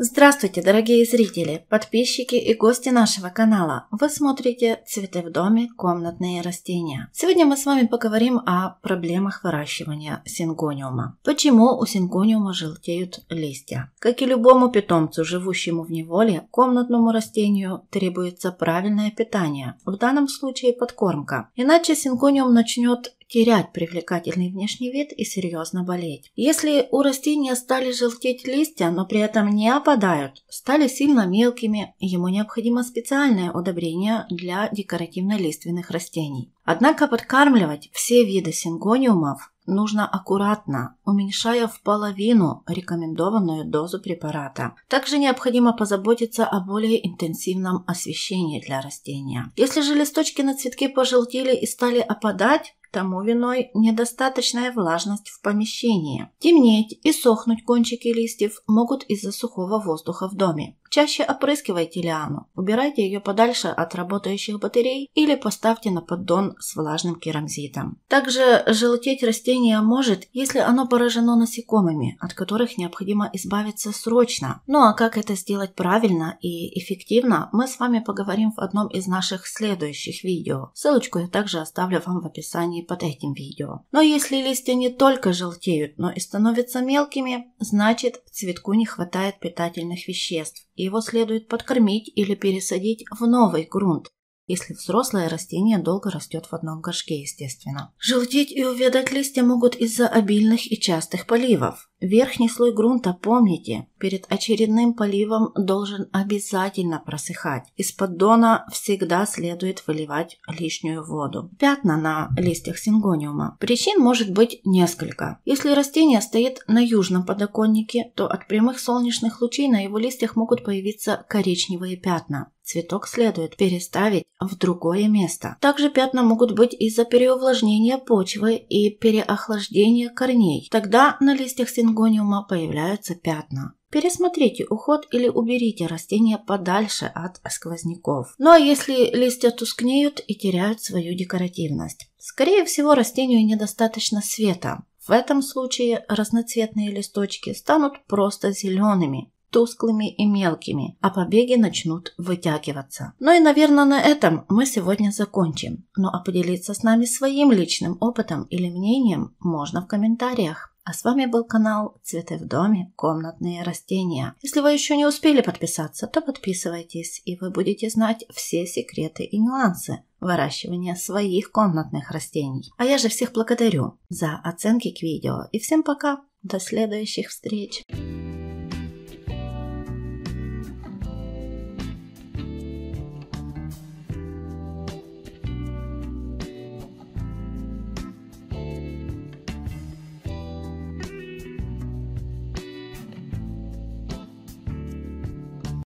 Здравствуйте, дорогие зрители, подписчики и гости нашего канала. Вы смотрите «Цветы в доме. Комнатные растения». Сегодня мы с вами поговорим о проблемах выращивания сингониума. Почему у сингониума желтеют листья? Как и любому питомцу, живущему в неволе, комнатному растению требуется правильное питание, в данном случае подкормка. Иначе сингониум начнет терять привлекательный внешний вид и серьезно болеть. Если у растения стали желтеть листья, но при этом не опадают, стали сильно мелкими, ему необходимо специальное удобрение для декоративно-лиственных растений. Однако подкармливать все виды сингониумов нужно аккуратно, уменьшая в половину рекомендованную дозу препарата. Также необходимо позаботиться о более интенсивном освещении для растения. Если же листочки на цветке пожелтели и стали опадать, Тому виной недостаточная влажность в помещении. Темнеть и сохнуть кончики листьев могут из-за сухого воздуха в доме. Чаще опрыскивайте лиану, убирайте ее подальше от работающих батарей или поставьте на поддон с влажным керамзитом. Также желтеть растение может, если оно поражено насекомыми, от которых необходимо избавиться срочно. Ну а как это сделать правильно и эффективно, мы с вами поговорим в одном из наших следующих видео. Ссылочку я также оставлю вам в описании под этим видео. Но если листья не только желтеют, но и становятся мелкими, значит цветку не хватает питательных веществ его следует подкормить или пересадить в новый грунт, если взрослое растение долго растет в одном горшке, естественно. Желтеть и увядать листья могут из-за обильных и частых поливов. Верхний слой грунта, помните, перед очередным поливом должен обязательно просыхать. Из поддона всегда следует выливать лишнюю воду. Пятна на листьях сингониума. Причин может быть несколько. Если растение стоит на южном подоконнике, то от прямых солнечных лучей на его листьях могут появиться коричневые пятна. Цветок следует переставить в другое место. Также пятна могут быть из-за переувлажнения почвы и переохлаждения корней. Тогда на листьях сингониума появляются пятна. Пересмотрите уход или уберите растение подальше от сквозняков. Ну а если листья тускнеют и теряют свою декоративность? Скорее всего, растению недостаточно света. В этом случае разноцветные листочки станут просто зелеными, тусклыми и мелкими, а побеги начнут вытягиваться. Ну и, наверное, на этом мы сегодня закончим. Но а поделиться с нами своим личным опытом или мнением можно в комментариях. А с вами был канал «Цветы в доме. Комнатные растения». Если вы еще не успели подписаться, то подписывайтесь, и вы будете знать все секреты и нюансы выращивания своих комнатных растений. А я же всех благодарю за оценки к видео. И всем пока! До следующих встреч!